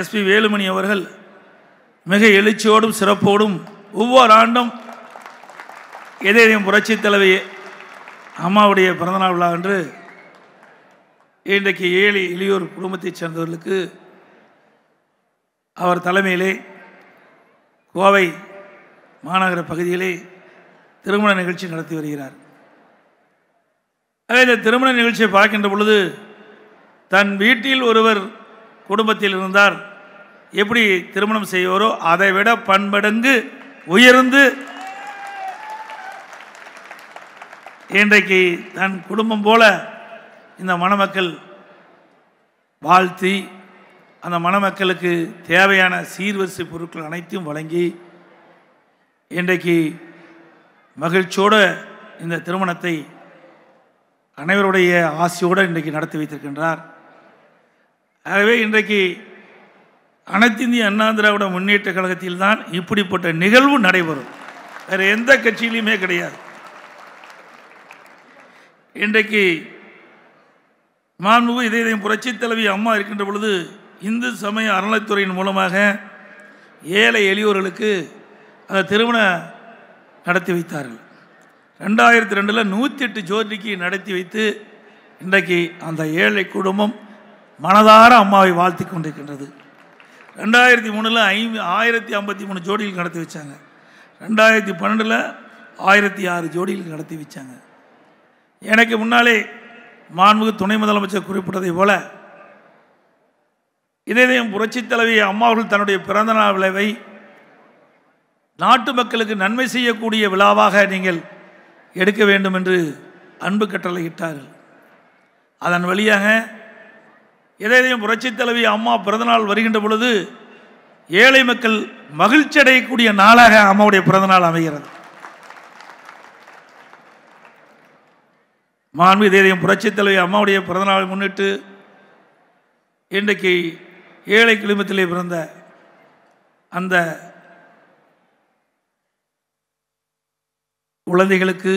SP Velumani அவர்கள் மிக எழுச்சியோடும் சிறப்போடும் ஒவ்வொரு ஆண்டும் எதேதையும் புரட்சி தலைவையே அம்மாவுடைய பிறந்தநாள் விழா அன்று இன்றைக்கு ஏழை எளியோர் குடும்பத்தைச் சேர்ந்தவர்களுக்கு அவர் தலைமையிலே கோவை மாநகர பகுதியிலே திருமண நிகழ்ச்சி நடத்தி வருகிறார் ஆக இந்த திருமண நிகழ்ச்சியை பார்க்கின்ற பொழுது தன் வீட்டில் ஒருவர் குடும்பத்தில் இருந்தார் எப்படி திருமணம் செய்வாரோ அதை விட பன்மடங்கு உயர்ந்து இன்றைக்கு தன் குடும்பம் போல இந்த மணமக்கள் வாழ்த்தி அந்த மணமக்களுக்கு தேவையான சீர்வரிசை பொருட்கள் அனைத்தும் வழங்கி இன்றைக்கு மகிழ்ச்சியோடு இந்த திருமணத்தை அனைவருடைய ஆசையோடு இன்றைக்கு நடத்தி வைத்திருக்கின்றார் ஆகவே இன்றைக்கு அனைத்திந்திய அண்ணா திராவிட முன்னேற்ற கழகத்தில் தான் இப்படிப்பட்ட நிகழ்வு நடைபெறும் வேறு எந்த கட்சியிலையுமே கிடையாது இன்றைக்கு மாண்புமிகு இதயம் புரட்சி தலைவி அம்மா இருக்கின்ற பொழுது இந்து சமய அறநிலைத்துறையின் மூலமாக ஏழை எளியோர்களுக்கு அந்த திருமண நடத்தி வைத்தார்கள் ரெண்டாயிரத்தி ரெண்டில் நூற்றி எட்டு ஜோதிக்கு நடத்தி வைத்து இன்றைக்கு அந்த ஏழை குடும்பம் மனதார அம்மாவை வாழ்த்தி கொண்டிருக்கின்றது ரெண்டாயிரத்தி மூணில் ஐ ஆயிரத்தி ஐம்பத்தி மூணு ஜோடிகள் கடத்தி வச்சாங்க ரெண்டாயிரத்தி பன்னெண்டில் ஆயிரத்தி ஆறு ஜோடிகள் கடத்தி வச்சாங்க எனக்கு முன்னாலே மாண்புக்கு துணை முதலமைச்சர் குறிப்பிட்டதை போல இதயம் புரட்சித் தலைவி அம்மாவர்கள் தன்னுடைய பிறந்த நாள் விளைவை நாட்டு மக்களுக்கு நன்மை செய்யக்கூடிய விழாவாக நீங்கள் எடுக்க வேண்டும் என்று அன்பு கட்டளையிட்டார்கள் அதன் வழியாக எதையும் புரட்சித் தலைவி அம்மா பிறந்தநாள் வருகின்ற பொழுது ஏழை மக்கள் மகிழ்ச்சி அடையக்கூடிய நாளாக அம்மாவுடைய பிறந்தநாள் அமைகிறது மாண்பு தேதியம் புரட்சித் தலைவி அம்மாவுடைய பிறந்தநாளை முன்னிட்டு இன்றைக்கு ஏழை குழுமத்திலே பிறந்த அந்த குழந்தைகளுக்கு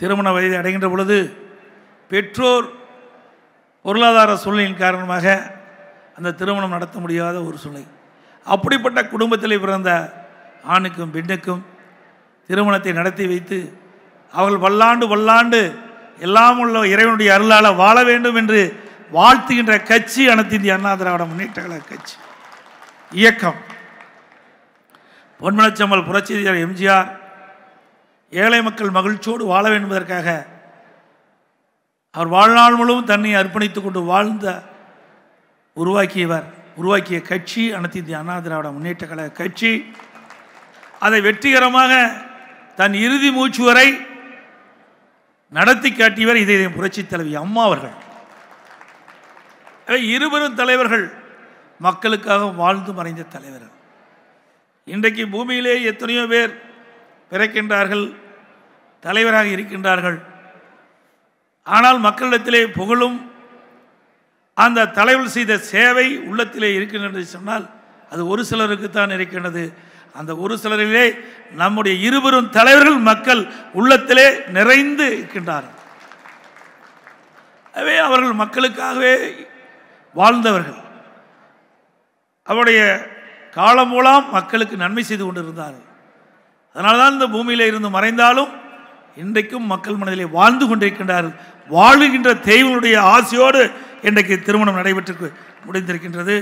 திருமண வயது அடைகின்ற பொழுது பெற்றோர் பொருளாதார சூழ்நிலையின் காரணமாக அந்த திருமணம் நடத்த முடியாத ஒரு சூழ்நிலை அப்படிப்பட்ட குடும்பத்தில் பிறந்த ஆணுக்கும் பெண்ணுக்கும் திருமணத்தை நடத்தி வைத்து அவர்கள் வல்லாண்டு வல்லாண்டு எல்லாம் உள்ள இறைவனுடைய அருளால் வாழ வேண்டும் என்று வாழ்த்துகின்ற கட்சி அனைத்து இந்திய அண்ணா திராவிட முன்னேற்ற கழக கட்சி இயக்கம் பொன்மலச்சம்மல் புரட்சி எம்ஜிஆர் ஏழை மக்கள் மகிழ்ச்சியோடு வாழ வேண்டுவதற்காக அவர் வாழ்நாள் முழுவதும் தன்னை அர்ப்பணித்துக் கொண்டு வாழ்ந்த உருவாக்கியவர் உருவாக்கிய கட்சி அனைத்து இந்திய அண்ணா திராவிட முன்னேற்ற கழக கட்சி அதை வெற்றிகரமாக தன் இறுதி மூச்சு வரை நடத்தி காட்டியவர் இதை புரட்சி தலைவி அம்மா அவர்கள் இருவரும் தலைவர்கள் மக்களுக்காக வாழ்ந்து மறைந்த தலைவர்கள் இன்றைக்கு பூமியிலே எத்தனையோ பேர் பிறக்கின்றார்கள் தலைவராக இருக்கின்றார்கள் ஆனால் மக்களிடத்திலே புகழும் அந்த தலைவல் செய்த சேவை உள்ளத்திலே இருக்கின்றது சொன்னால் அது ஒரு சிலருக்கு தான் இருக்கின்றது அந்த ஒரு சிலரிலே நம்முடைய இருவரும் தலைவர்கள் மக்கள் உள்ளத்திலே நிறைந்து இருக்கின்றார்கள் அவை அவர்கள் மக்களுக்காகவே வாழ்ந்தவர்கள் அவருடைய காலம் மூலம் மக்களுக்கு நன்மை செய்து கொண்டிருந்தார்கள் அதனால்தான் இந்த பூமியில் இருந்து மறைந்தாலும் இன்றைக்கும் மக்கள் மனதிலே வாழ்ந்து கொண்டிருக்கின்றார்கள் வாழுகின்ற தெய்வனுடைய ஆசையோடு இன்றைக்கு திருமணம் நடைபெற்று முடிந்திருக்கின்றது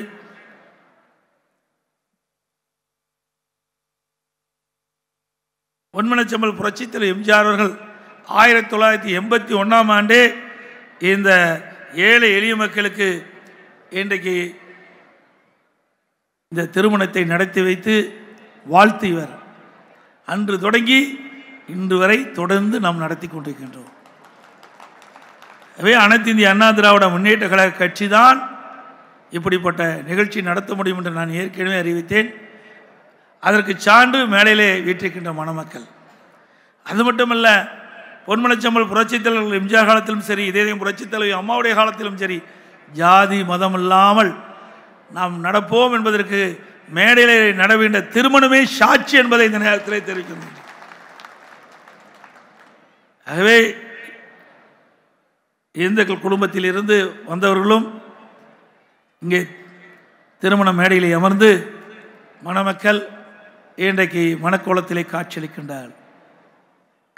பொன்மனச்சம்பல் திரு எம்ஜிஆர் அவர்கள் ஆயிரத்தி தொள்ளாயிரத்தி எண்பத்தி ஒன்றாம் ஆண்டே இந்த ஏழை எளிய மக்களுக்கு இன்றைக்கு இந்த திருமணத்தை நடத்தி வைத்து வாழ்த்தியவர் அன்று தொடங்கி இன்று வரை தொடர்ந்து நாம் நடத்தி கொண்டிருக்கின்றோம் எனவே அனைத்து இந்திய அண்ணா திராவிட முன்னேற்ற கழக கட்சி தான் இப்படிப்பட்ட நிகழ்ச்சி நடத்த முடியும் என்று நான் ஏற்கனவே அறிவித்தேன் அதற்கு சான்று மேடையிலே வீற்றிருக்கின்ற மணமக்கள் அது மட்டுமல்ல பொன்மலைச்சம்பல் புரட்சித்தலைவர்கள் எம்ஜிஆர் காலத்திலும் சரி இதே புரட்சித் அம்மாவுடைய காலத்திலும் சரி ஜாதி மதம் இல்லாமல் நாம் நடப்போம் என்பதற்கு மேடையிலே நடவேண்ட திருமணமே சாட்சி என்பதை இந்த நேரத்தில் தெரிவிக்கின்றோம் ஆகவே இந்துக்கள் குடும்பத்திலிருந்து வந்தவர்களும் இங்கே திருமண மேடையில் அமர்ந்து மணமக்கள் இன்றைக்கு மணக்கோலத்திலே காட்சியளிக்கின்றார்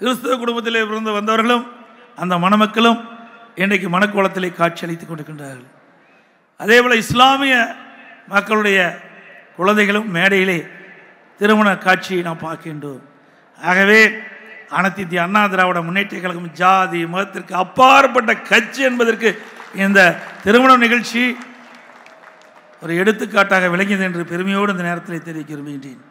கிறிஸ்துவ குடும்பத்திலே இருந்து வந்தவர்களும் அந்த மணமக்களும் இன்றைக்கு மணக்கோலத்திலே காட்சியளித்துக் கொண்டிருக்கின்றார்கள் அதே இஸ்லாமிய மக்களுடைய குழந்தைகளும் மேடையிலே திருமண காட்சியை நாம் பார்க்கின்றோம் ஆகவே அனைத்து இந்திய அண்ணா திராவிட முன்னேற்ற கழகம் ஜாதி மதத்திற்கு அப்பாற்பட்ட கட்சி என்பதற்கு இந்த திருமண நிகழ்ச்சி ஒரு எடுத்துக்காட்டாக விளங்கியது என்று பெருமையோடு இந்த நேரத்தில் தெரிவிக்க விரும்புகின்றேன்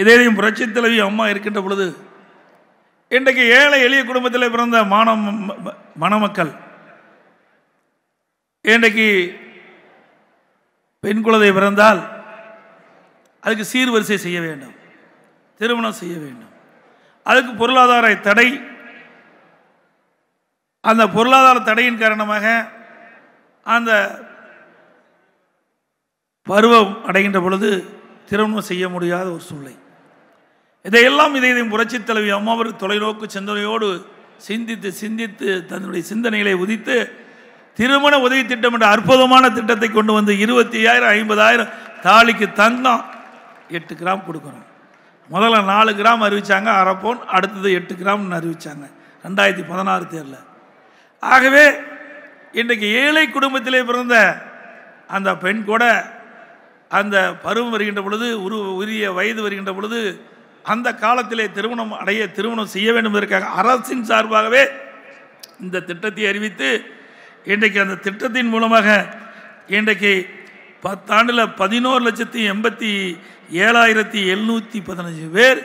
இதேதையும் புரட்சி தலைவி அம்மா இருக்கின்ற பொழுது இன்றைக்கு ஏழை எளிய குடும்பத்தில் பிறந்த மாணவ மணமக்கள் இன்றைக்கு பெண் குழந்தை பிறந்தால் அதுக்கு சீர்வரிசை செய்ய வேண்டும் திருமணம் செய்ய வேண்டும் அதுக்கு பொருளாதார தடை அந்த பொருளாதார தடையின் காரணமாக அந்த பருவம் அடைகின்ற பொழுது திருமணம் செய்ய முடியாத ஒரு சூழ்நிலை இதையெல்லாம் இதை இதை புரட்சி தலைவி அம்மாவர் தொலைநோக்கு சிந்தனையோடு சிந்தித்து சிந்தித்து தன்னுடைய சிந்தனைகளை உதித்து திருமண உதவி திட்டம் என்ற அற்புதமான திட்டத்தை கொண்டு வந்து இருபத்தி ஐயாயிரம் ஐம்பதாயிரம் தாலிக்கு தந்தான் எட்டு கிராம் கொடுக்குறோம் முதல்ல நாலு கிராம் அறிவித்தாங்க அரை பவுன் அடுத்தது எட்டு கிராம்னு அறிவித்தாங்க ரெண்டாயிரத்தி பதினாறு தேரில் ஆகவே இன்றைக்கு ஏழை குடும்பத்திலே பிறந்த அந்த பெண் கூட அந்த பருவம் வருகின்ற பொழுது உரு உரிய வயது வருகின்ற பொழுது அந்த காலத்திலே திருமணம் அடைய திருமணம் செய்ய வேண்டும் என்பதற்காக அரசின் சார்பாகவே இந்த திட்டத்தை அறிவித்து இன்றைக்கு அந்த திட்டத்தின் மூலமாக இன்றைக்கு பத்தாண்டில் பதினோரு லட்சத்தி எண்பத்தி ஏழாயிரத்தி எழுநூற்றி பதினஞ்சு பேர்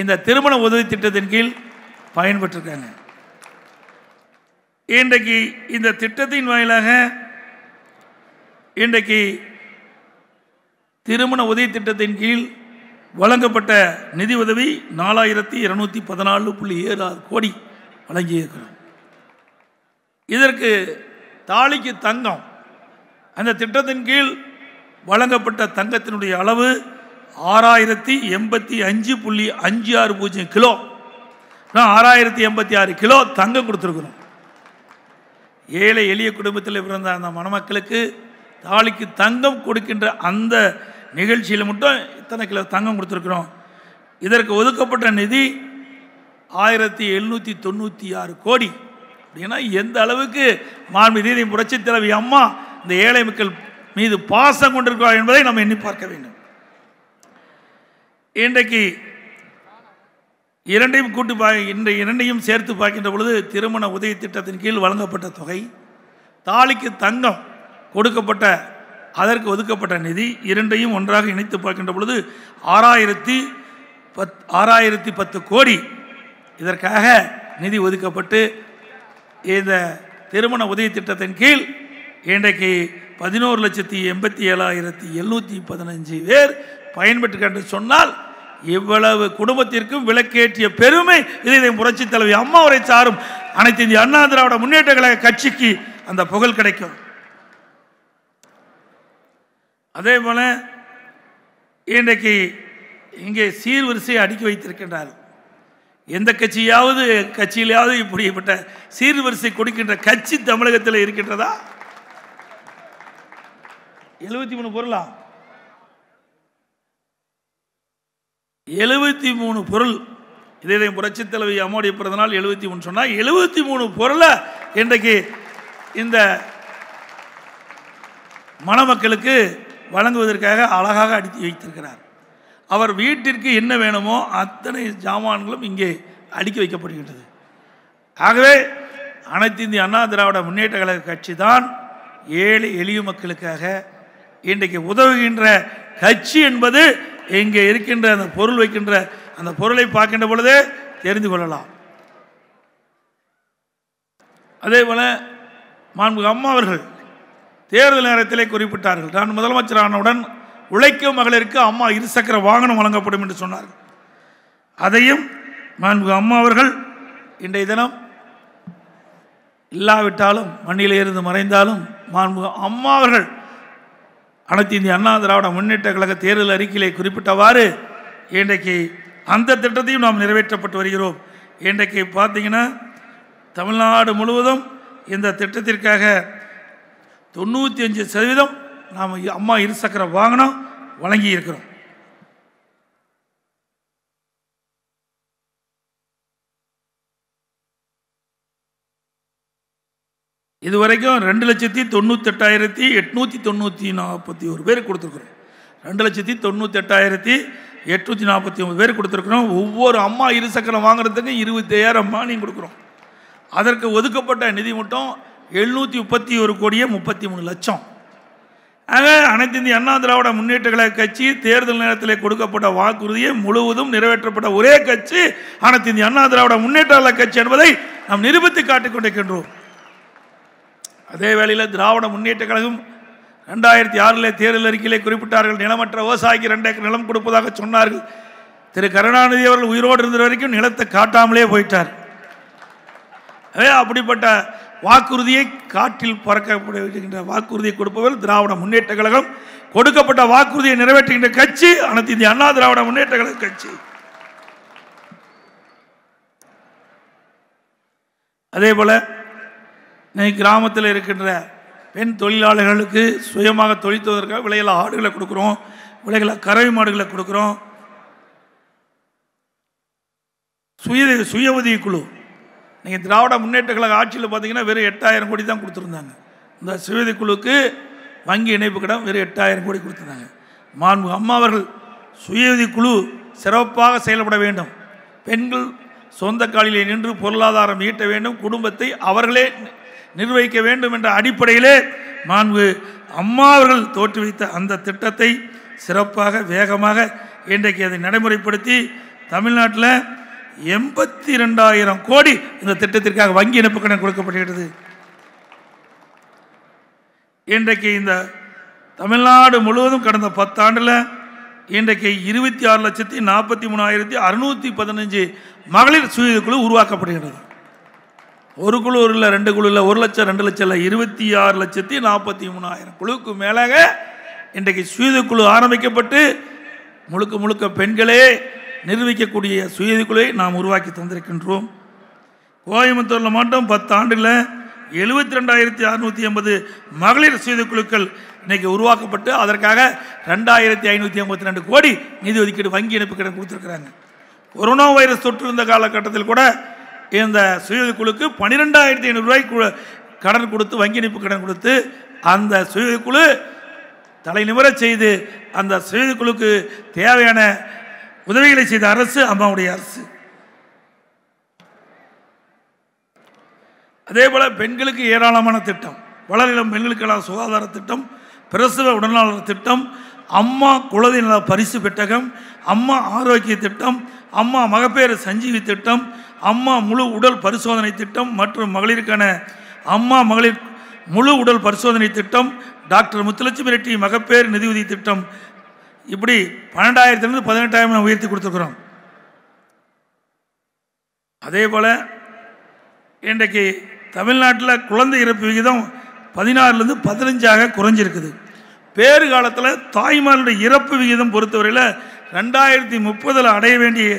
இந்த திருமண உதவி திட்டத்தின் கீழ் பயன்பெற்றிருக்காங்க இன்றைக்கு இந்த திட்டத்தின் வாயிலாக இன்றைக்கு திருமண உதவி திட்டத்தின் கீழ் வழங்கப்பட்ட நிதி உதவி நாலாயிரத்தி இருநூற்றி பதினாலு புள்ளி ஏழு ஆறு கோடி வழங்கியிருக்கிறோம் இதற்கு தாலிக்கு தங்கம் அந்த திட்டத்தின் கீழ் வழங்கப்பட்ட தங்கத்தினுடைய அளவு ஆறாயிரத்தி எண்பத்தி அஞ்சு புள்ளி அஞ்சு ஆறு பூஜ்ஜியம் கிலோ ஆறாயிரத்தி எண்பத்தி ஆறு கிலோ தங்கம் கொடுத்துருக்கணும் ஏழை எளிய குடும்பத்தில் பிறந்த அந்த மணமக்களுக்கு தாலிக்கு தங்கம் கொடுக்கின்ற அந்த நிகழ்ச்சியில் மட்டும் இத்தனை கிலோ தங்கம் கொடுத்துருக்குறோம் இதற்கு ஒதுக்கப்பட்ட நிதி ஆயிரத்தி எழுநூற்றி தொண்ணூற்றி ஆறு கோடி அப்படின்னா எந்த அளவுக்கு மாண்பு நீதி புரட்சித் தலைவி அம்மா இந்த ஏழை மக்கள் மீது பாசம் கொண்டிருக்கிறார் என்பதை நம்ம எண்ணி பார்க்க வேண்டும் இன்றைக்கு இரண்டையும் கூட்டு பா இந்த இரண்டையும் சேர்த்து பார்க்கின்ற பொழுது திருமண உதவி திட்டத்தின் கீழ் வழங்கப்பட்ட தொகை தாலிக்கு தங்கம் கொடுக்கப்பட்ட அதற்கு ஒதுக்கப்பட்ட நிதி இரண்டையும் ஒன்றாக இணைத்து பார்க்கின்ற பொழுது ஆறாயிரத்தி பத் ஆறாயிரத்தி பத்து கோடி இதற்காக நிதி ஒதுக்கப்பட்டு இந்த திருமண உதவி திட்டத்தின் கீழ் இன்றைக்கு பதினோரு லட்சத்தி எண்பத்தி ஏழாயிரத்தி எழுநூற்றி பதினஞ்சு பேர் பயன்பெற்று என்று சொன்னால் இவ்வளவு குடும்பத்திற்கும் விளக்கேற்றிய பெருமை இதை புரட்சி தலைவி அம்மாவரை சாரும் அனைத்து இந்திய அண்ணா திராவிட முன்னேற்ற கழக கட்சிக்கு அந்த புகழ் கிடைக்கும் அதே போல இன்றைக்கு இங்கே சீர்வரிசையை அடுக்கி வைத்திருக்கின்றார் எந்த கட்சியாவது கட்சியிலாவது இப்படிப்பட்ட சீர்வரிசை கொடுக்கின்ற கட்சி தமிழகத்தில் இருக்கின்றதா எழுபத்தி மூணு பொருளா எழுபத்தி மூணு பொருள் இதே புரட்சி தலைவி அமோடி பிறந்தநாள் எழுபத்தி மூணு சொன்னால் எழுபத்தி மூணு பொருளை இன்றைக்கு இந்த மணமக்களுக்கு வழங்குவதற்காக அழகாக அடுக்கி வைத்திருக்கிறார் அவர் வீட்டிற்கு என்ன வேணுமோ அத்தனை ஜாமான்களும் இங்கே அடுக்கி வைக்கப்படுகின்றது ஆகவே அனைத்து இந்திய அண்ணா திராவிட முன்னேற்ற கழக கட்சி தான் ஏழை எளிய மக்களுக்காக இன்றைக்கு உதவுகின்ற கட்சி என்பது இங்கே இருக்கின்ற அந்த பொருள் வைக்கின்ற அந்த பொருளை பார்க்கின்ற பொழுது தெரிந்து கொள்ளலாம் அதே போல் மாண்பு அம்மா அவர்கள் தேர்தல் நேரத்திலே குறிப்பிட்டார்கள் நான் முதலமைச்சரானவுடன் உழைக்கும் மகளிருக்கு அம்மா இருசக்கர வாகனம் வழங்கப்படும் என்று சொன்னார்கள் அதையும் மாண்பு அம்மா அவர்கள் இன்றைய தினம் இல்லாவிட்டாலும் மண்ணிலே இருந்து மறைந்தாலும் மாண்பு அம்மா அவர்கள் அனைத்து இந்திய அண்ணா திராவிட முன்னேற்ற கழக தேர்தல் அறிக்கையிலே குறிப்பிட்டவாறு இன்றைக்கு அந்த திட்டத்தையும் நாம் நிறைவேற்றப்பட்டு வருகிறோம் இன்றைக்கு பார்த்தீங்கன்னா தமிழ்நாடு முழுவதும் இந்த திட்டத்திற்காக தொண்ணூற்றி அஞ்சு சதவீதம் நாம் அம்மா இருசக்கர வாகனம் வழங்கி இருக்கிறோம் இது வரைக்கும் ரெண்டு லட்சத்தி தொண்ணூத்தெட்டாயிரத்தி எட்நூற்றி தொண்ணூற்றி நாற்பத்தி ஒரு பேர் கொடுத்துருக்குறோம் ரெண்டு லட்சத்தி தொண்ணூத்தெட்டாயிரத்தி எட்நூற்றி நாற்பத்தி ஒன்பது பேர் கொடுத்துருக்குறோம் ஒவ்வொரு அம்மா இருசக்கரம் வாங்குறதுக்கு இருபத்தையாயிரம் அம்மா நீங்கள் கொடுக்குறோம் அதற்கு ஒதுக்கப்பட்ட நிதி மட்டும் எழுநூற்றி முப்பத்தி ஒரு கோடியே முப்பத்தி மூணு லட்சம் ஆக அனைத்து இந்திய அண்ணா திராவிட முன்னேற்ற கழக கட்சி தேர்தல் நேரத்தில் கொடுக்கப்பட்ட வாக்குறுதியை முழுவதும் நிறைவேற்றப்பட்ட ஒரே கட்சி அனைத்து இந்திய அண்ணா திராவிட முன்னேற்ற கழக கட்சி என்பதை நாம் நிரூபித்து காட்டிக்கொண்டிருக்கின்றோம் அதே வேளையில் திராவிட முன்னேற்ற கழகம் ரெண்டாயிரத்தி ஆறில் தேர்தல் அறிக்கையிலே குறிப்பிட்டார்கள் நிலமற்ற விவசாயிக்கு ரெண்டு ஏக்கர் நிலம் கொடுப்பதாக சொன்னார்கள் திரு கருணாநிதி அவர்கள் உயிரோடு இருந்த வரைக்கும் நிலத்தை காட்டாமலே போயிட்டார் அப்படிப்பட்ட வாக்குறுதியை காற்றில் பறக்கப்படுகின்ற வாக்குறுதியை கொடுப்பவர் திராவிட முன்னேற்ற கழகம் கொடுக்கப்பட்ட வாக்குறுதியை நிறைவேற்றுகின்ற கட்சி அனைத்து இந்திய அண்ணா திராவிட முன்னேற்ற கழக கட்சி அதே போல இன்னைக்கு கிராமத்தில் இருக்கின்ற பெண் தொழிலாளர்களுக்கு சுயமாக தொழில் விலையில் ஆடுகளை கொடுக்குறோம் விலைகளை கறவை மாடுகளை கொடுக்குறோம் சுய சுய உதவிக்குழு நீங்கள் திராவிட முன்னேற்ற கழக ஆட்சியில் பார்த்தீங்கன்னா வெறும் எட்டாயிரம் கோடி தான் கொடுத்துருந்தாங்க இந்த சுயதி குழுவுக்கு வங்கி இணைப்பு கடன் வெறும் எட்டாயிரம் கோடி கொடுத்துருந்தாங்க மாண்பு அம்மா அவர்கள் சுயதி குழு சிறப்பாக செயல்பட வேண்டும் பெண்கள் சொந்த காலிலே நின்று பொருளாதாரம் ஈட்ட வேண்டும் குடும்பத்தை அவர்களே நிர்வகிக்க வேண்டும் என்ற அடிப்படையிலே மாண்பு அம்மா அவர்கள் தோற்றுவித்த அந்த திட்டத்தை சிறப்பாக வேகமாக இன்றைக்கு அதை நடைமுறைப்படுத்தி தமிழ்நாட்டில் எண்பத்தி ரெண்டாயிரம் கோடி இந்த திட்டத்திற்காக வங்கி இணைப்பு கடன் கொடுக்கப்பட்டுகிறது இன்றைக்கு இந்த தமிழ்நாடு முழுவதும் கடந்த பத்தாண்டில் இன்றைக்கு இருபத்தி ஆறு லட்சத்தி நாற்பத்தி மூணாயிரத்தி அறுநூற்றி பதினஞ்சு மகளிர் சுயக்குழு உருவாக்கப்படுகிறது ஒரு குழு இல்லை ரெண்டு குழு இல்லை ஒரு லட்சம் ரெண்டு லட்சம் இல்லை இருபத்தி ஆறு லட்சத்தி நாற்பத்தி மூணாயிரம் குழுவுக்கு மேலாக இன்றைக்கு சுயத குழு ஆரம்பிக்கப்பட்டு முழுக்க முழுக்க பெண்களே நிர்வகிக்கக்கூடிய சுயதி குழுவை நாம் உருவாக்கி தந்திருக்கின்றோம் கோயம்புத்தூரில் மட்டும் பத்து ஆண்டில் எழுபத்தி ரெண்டாயிரத்தி அறுநூற்றி ஐம்பது மகளிர் சுயது குழுக்கள் இன்றைக்கி உருவாக்கப்பட்டு அதற்காக ரெண்டாயிரத்தி ஐநூற்றி ஐம்பத்தி ரெண்டு கோடி நிதி ஒதுக்கீடு வங்கி இணைப்பு கடன் கொடுத்துருக்குறாங்க கொரோனா வைரஸ் தொற்று இருந்த காலகட்டத்தில் கூட இந்த சுயதொழில் குழுக்கு பன்னிரெண்டாயிரத்தி ஐநூறுரூவாய்க்கு கடன் கொடுத்து வங்கி இணைப்பு கடன் கொடுத்து அந்த சுயதொழில் குழு தலை நிமிரச் செய்து அந்த சுயதொழில் குழுக்கு தேவையான உதவிகளை செய்த அரசு அம்மாவுடைய அரசு அதே போல் பெண்களுக்கு ஏராளமான திட்டம் வளரிடம் பெண்களுக்கான சுகாதார திட்டம் பிரசவ உடல்நலர் திட்டம் அம்மா குழந்தை நல பரிசு பெட்டகம் அம்மா ஆரோக்கிய திட்டம் அம்மா மகப்பேறு சஞ்சீவி திட்டம் அம்மா முழு உடல் பரிசோதனை திட்டம் மற்றும் மகளிருக்கான அம்மா மகளிர் முழு உடல் பரிசோதனை திட்டம் டாக்டர் முத்துலட்சுமி ரெட்டி மகப்பேர் நிதியுதவி திட்டம் இப்படி பன்னெண்டாயிரத்துலேருந்து பதினெட்டாயிரம் நம்ம உயர்த்தி கொடுத்துருக்குறோம் அதே போல் இன்றைக்கு தமிழ்நாட்டில் குழந்தை இறப்பு விகிதம் பதினாறுலேருந்து பதினஞ்சாக குறைஞ்சிருக்குது பேறு காலத்தில் தாய்மாரோட இறப்பு விகிதம் பொறுத்தவரையில் ரெண்டாயிரத்தி முப்பதில் அடைய வேண்டிய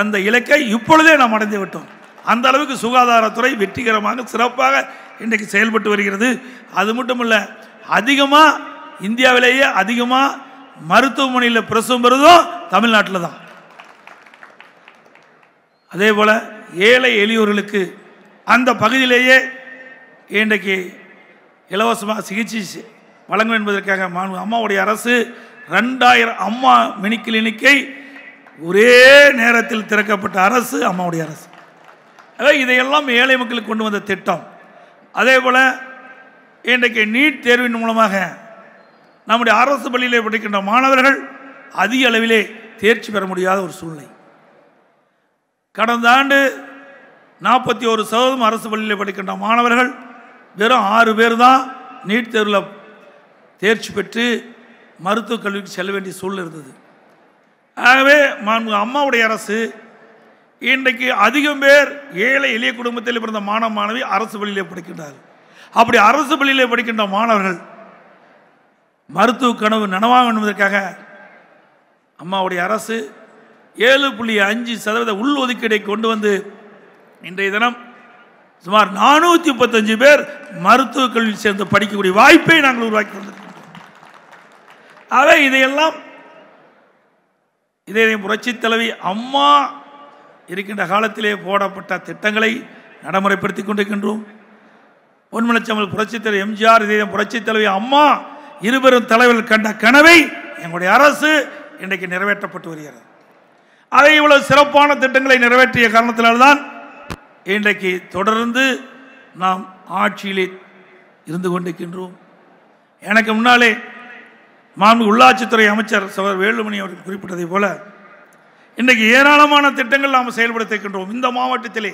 அந்த இலக்கை இப்பொழுதே நாம் அடைந்து விட்டோம் அந்த அளவுக்கு சுகாதாரத்துறை வெற்றிகரமாக சிறப்பாக இன்றைக்கு செயல்பட்டு வருகிறது அது மட்டும் இல்லை அதிகமாக இந்தியாவிலேயே அதிகமாக மருத்துவமனையில் பிரசவம் பெறுவதும் தமிழ்நாட்டில் தான் அதே போல் ஏழை எளியோர்களுக்கு அந்த பகுதியிலேயே இன்றைக்கு இலவசமாக சிகிச்சை வழங்கும் என்பதற்காக மாணவ அம்மாவுடைய அரசு ரெண்டாயிரம் அம்மா மினி கிளினிக்கை ஒரே நேரத்தில் திறக்கப்பட்ட அரசு அம்மாவுடைய அரசு அதாவது இதையெல்லாம் ஏழை மக்களுக்கு கொண்டு வந்த திட்டம் அதே போல் இன்றைக்கு நீட் தேர்வின் மூலமாக நம்முடைய அரசு பள்ளியிலே படிக்கின்ற மாணவர்கள் அதிக அளவிலே தேர்ச்சி பெற முடியாத ஒரு சூழ்நிலை கடந்த ஆண்டு நாற்பத்தி ஒரு சதவீதம் அரசு பள்ளியில் படிக்கின்ற மாணவர்கள் வெறும் ஆறு பேர் தான் நீட் தேர்வில் தேர்ச்சி பெற்று மருத்துவக் கல்விக்கு செல்ல வேண்டிய சூழல் இருந்தது ஆகவே மாண்பு அம்மாவுடைய அரசு இன்றைக்கு அதிகம் பேர் ஏழை எளிய குடும்பத்தில் பிறந்த மாணவ மாணவி அரசு பள்ளியிலே படிக்கின்றார்கள் அப்படி அரசு பள்ளியிலே படிக்கின்ற மாணவர்கள் மருத்துவ கனவு நனவாக என்பதற்காக அம்மாவுடைய அரசு ஏழு புள்ளி அஞ்சு சதவீத உள் ஒதுக்கீடை கொண்டு வந்து இன்றைய தினம் சுமார் நானூற்றி முப்பத்தஞ்சு பேர் மருத்துவக் கல்வியில் சேர்ந்து படிக்கக்கூடிய வாய்ப்பை நாங்கள் உருவாக்கி வந்திருக்கோம் ஆக இதையெல்லாம் இதை புரட்சி தலைவி அம்மா இருக்கின்ற காலத்திலே போடப்பட்ட திட்டங்களை நடைமுறைப்படுத்திக் கொண்டிருக்கின்றோம் பொன்மலச்சமல் புரட்சி தலைவர் எம்ஜிஆர் இதே புரட்சி தலைவி அம்மா இருபெரும் தலைவர்கள் கண்ட கனவை எங்களுடைய அரசு இன்றைக்கு நிறைவேற்றப்பட்டு வருகிறது அதை இவ்வளவு சிறப்பான திட்டங்களை நிறைவேற்றிய காரணத்தினால்தான் இன்றைக்கு தொடர்ந்து நாம் ஆட்சியிலே இருந்து கொண்டிருக்கின்றோம் எனக்கு முன்னாலே மாண்பு உள்ளாட்சித்துறை அமைச்சர் சவர் வேலுமணி அவர்கள் குறிப்பிட்டதை போல இன்றைக்கு ஏராளமான திட்டங்கள் நாம் செயல்படுத்திருக்கின்றோம் இந்த மாவட்டத்திலே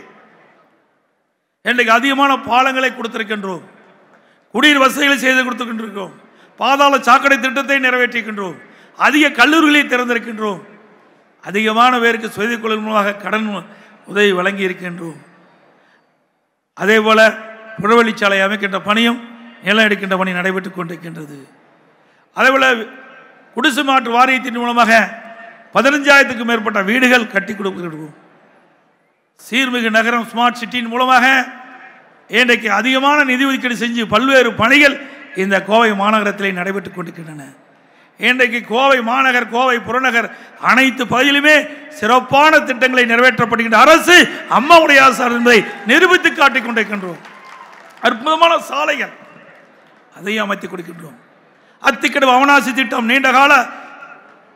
இன்றைக்கு அதிகமான பாலங்களை கொடுத்திருக்கின்றோம் குடிநீர் வசதிகளை செய்து கொடுத்துக்கின்றிருக்கிறோம் பாதாள சாக்கடை திட்டத்தை நிறைவேற்றிருக்கின்றோம் அதிக கல்லூரிகளை திறந்திருக்கின்றோம் அதிகமான பேருக்கு சுயதிக்குழு மூலமாக கடன் உதவி வழங்கி இருக்கின்றோம் அதே போல புறவழிச்சாலை அமைக்கின்ற பணியும் நிலம் எடுக்கின்ற பணி நடைபெற்று கொண்டிருக்கின்றது போல குடிசு மாற்று வாரியத்தின் மூலமாக பதினஞ்சாயிரத்துக்கும் மேற்பட்ட வீடுகள் கட்டி கொடுக்கிறோம் சீர்மிகு நகரம் ஸ்மார்ட் சிட்டியின் மூலமாக இன்றைக்கு அதிகமான நிதி ஒதுக்கீடு செஞ்சு பல்வேறு பணிகள் இந்த கோவை மாநகரத்திலே நடைபெற்று கொண்டிருக்கின்றன இன்றைக்கு கோவை மாநகர் கோவை புறநகர் அனைத்து பகுதியிலுமே சிறப்பான திட்டங்களை நிறைவேற்றப்படுகின்ற அரசு அம்மாவுடைய அரசு என்பதை நிரூபித்து காட்டிக் கொண்டிருக்கின்றோம் அற்புதமான சாலைகள் அதையும் அமைத்துக் கொடுக்கின்றோம் அத்திக்கடவு அவனாசி திட்டம் நீண்ட கால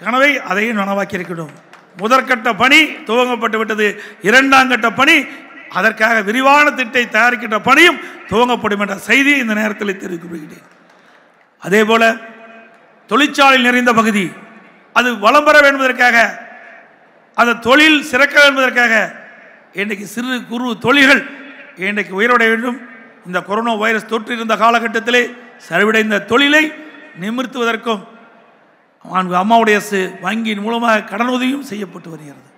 கனவை அதையும் நனவாக்கி இருக்கணும் முதற்கட்ட பணி துவங்கப்பட்டு விட்டது இரண்டாம் கட்ட பணி அதற்காக விரிவான திட்டை தயாரிக்கின்ற பணியும் துவங்கப்படும் என்ற செய்தி இந்த நேரத்தில் தெரிவிக்கப்படுகிறேன் அதே போல தொழிற்சாலை நிறைந்த பகுதி அது வளம் பெற என்பதற்காக அந்த தொழில் சிறக்க என்பதற்காக இன்றைக்கு சிறு குறு தொழில்கள் இன்றைக்கு உயிரோட வேண்டும் இந்த கொரோனா வைரஸ் தொற்று இருந்த காலகட்டத்திலே சரிவடைந்த தொழிலை நிமிர்த்துவதற்கும் நான்கு அம்மாவுடைய வங்கியின் மூலமாக கடன் உதவியும் செய்யப்பட்டு வருகிறது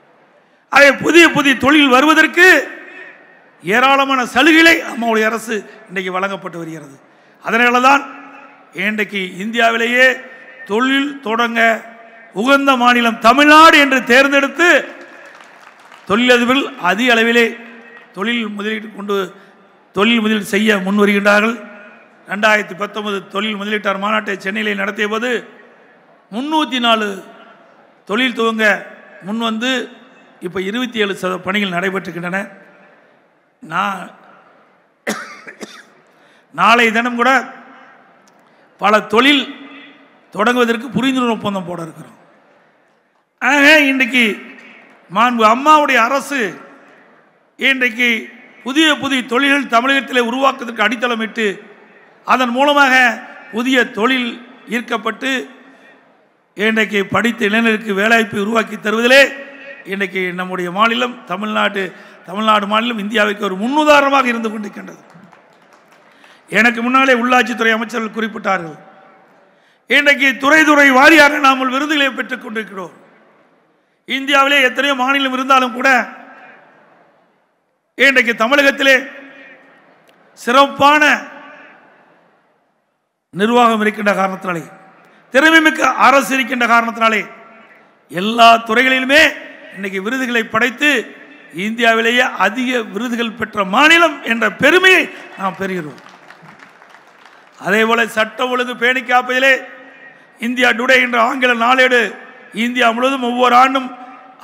அதே புதிய புதிய தொழில் வருவதற்கு ஏராளமான சலுகைகளை அம்மாவுடைய அரசு இன்றைக்கு வழங்கப்பட்டு வருகிறது அதனால தான் இன்றைக்கு இந்தியாவிலேயே தொழில் தொடங்க உகந்த மாநிலம் தமிழ்நாடு என்று தேர்ந்தெடுத்து தொழிலதிபர்கள் அதிக அளவிலே தொழில் முதலீடு கொண்டு தொழில் முதலீடு செய்ய முன் வருகின்றார்கள் ரெண்டாயிரத்தி பத்தொன்பது தொழில் முதலீட்டார் மாநாட்டை சென்னையில் நடத்திய போது முன்னூற்றி நாலு தொழில் துவங்க முன் வந்து இப்போ இருபத்தி ஏழு சத பணிகள் நடைபெற்றுக்கின்றன நான் நாளை தினம் கூட பல தொழில் தொடங்குவதற்கு புரிந்துணர்வு ஒப்பந்தம் போட இருக்கிறோம் ஆக இன்றைக்கு மாண்பு அம்மாவுடைய அரசு இன்றைக்கு புதிய புதிய தொழில்கள் தமிழகத்தில் உருவாக்குவதற்கு அடித்தளமிட்டு அதன் மூலமாக புதிய தொழில் ஈர்க்கப்பட்டு இன்றைக்கு படித்த இளைஞருக்கு வேலைவாய்ப்பை உருவாக்கி தருவதிலே இன்றைக்கு நம்முடைய மாநிலம் தமிழ்நாடு தமிழ்நாடு மாநிலம் இந்தியாவுக்கு ஒரு முன்னுதாரணமாக இருந்து கொண்டிருக்கின்றது எனக்கு முன்னாலே உள்ளாட்சித்துறை அமைச்சர்கள் குறிப்பிட்டார்கள் இன்றைக்கு துறை துறை வாரியாக நாம் விருதுகளை பெற்றுக் கொண்டிருக்கிறோம் இந்தியாவிலே எத்தனையோ மாநிலம் இருந்தாலும் கூட இன்றைக்கு தமிழகத்திலே சிறப்பான நிர்வாகம் இருக்கின்ற காரணத்தினாலே திறமைமிக்க அரசு இருக்கின்ற காரணத்தினாலே எல்லா துறைகளிலுமே இன்னைக்கு விருதுகளை படைத்து இந்தியாவிலேயே அதிக விருதுகள் பெற்ற மாநிலம் என்ற பெருமையை நாம் பெறுகிறோம் அதே போல சட்ட ஒழுங்கு பேணி காப்பதிலே இந்தியா டுடே என்ற ஆங்கில நாளேடு இந்தியா முழுவதும் ஒவ்வொரு ஆண்டும்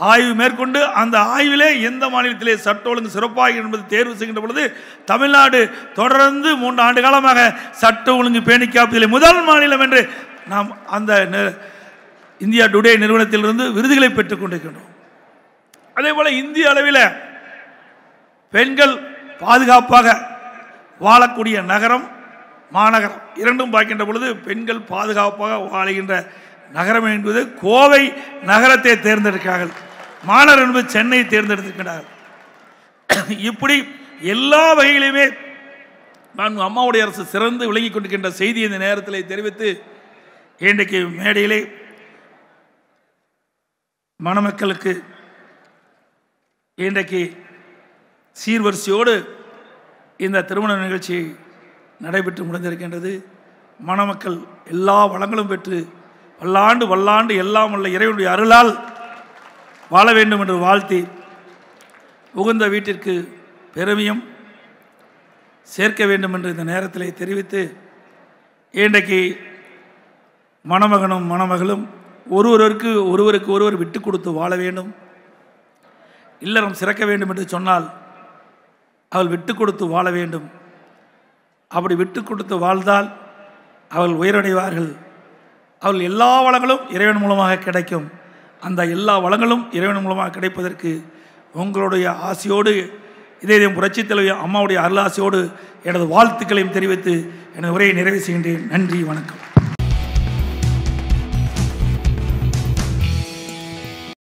ஆய்வு மேற்கொண்டு அந்த ஆய்விலே எந்த மாநிலத்திலே சட்ட ஒழுங்கு சிறப்பாக என்பது தேர்வு செய்கின்ற பொழுது தமிழ்நாடு தொடர்ந்து மூன்று ஆண்டு காலமாக சட்ட ஒழுங்கு பேணிக்காப்பதிலே முதல் மாநிலம் என்று நாம் அந்த இந்தியா டுடே நிறுவனத்திலிருந்து விருதுகளை பெற்றுக் கொண்டிருக்கின்றோம் அதே போல் இந்திய அளவில் பெண்கள் பாதுகாப்பாக வாழக்கூடிய நகரம் மாநகரம் இரண்டும் பார்க்கின்ற பொழுது பெண்கள் பாதுகாப்பாக வாழுகின்ற நகரம் என்பது கோவை நகரத்தை தேர்ந்தெடுக்கிறார்கள் மாணவர் என்பது சென்னையை தேர்ந்தெடுத்திருக்கிறார் இப்படி எல்லா வகையிலுமே நான் அம்மாவுடைய அரசு சிறந்து விளங்கி கொண்டிருக்கின்ற செய்தி இந்த நேரத்தில் தெரிவித்து இன்றைக்கு மேடையிலே மணமக்களுக்கு இன்றைக்கு சீர்வரிசையோடு இந்த திருமண நிகழ்ச்சி நடைபெற்று முடிந்திருக்கின்றது மணமக்கள் எல்லா வளங்களும் பெற்று வல்லாண்டு வல்லாண்டு எல்லாம் உள்ள இறைவனுடைய அருளால் வாழ வேண்டும் என்று வாழ்த்தி உகுந்த வீட்டிற்கு பெருமையும் சேர்க்க வேண்டும் என்று இந்த நேரத்தில் தெரிவித்து இன்றைக்கு மணமகனும் மணமகளும் ஒருவருக்கு ஒருவருக்கு ஒருவர் விட்டு கொடுத்து வாழ வேண்டும் இல்லறம் சிறக்க வேண்டும் என்று சொன்னால் அவள் விட்டு கொடுத்து வாழ வேண்டும் அப்படி விட்டு கொடுத்து வாழ்ந்தால் அவள் உயரடைவார்கள் அவள் எல்லா வளங்களும் இறைவன் மூலமாக கிடைக்கும் அந்த எல்லா வளங்களும் இறைவன் மூலமாக கிடைப்பதற்கு உங்களுடைய ஆசையோடு இதயம் புரட்சி தலைவர் அம்மாவுடைய அருளாசையோடு எனது வாழ்த்துக்களையும் தெரிவித்து எனது உரையை நிறைவு செய்கின்றேன் நன்றி வணக்கம்